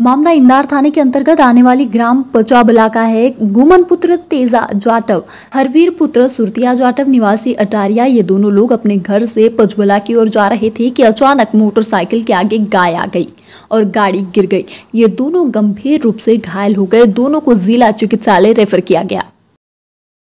मामला इंदार थाने के अंतर्गत आने वाली ग्राम पचौबला का है गुमन पुत्र तेजा जाटव हरवीर पुत्र सुरतिया जाटव निवासी अटारिया ये दोनों लोग अपने घर से पचबला की ओर जा रहे थे कि अचानक मोटरसाइकिल के आगे गाय आ गई और गाड़ी गिर गई ये दोनों गंभीर रूप से घायल हो गए दोनों को जिला चिकित्सालय रेफर किया गया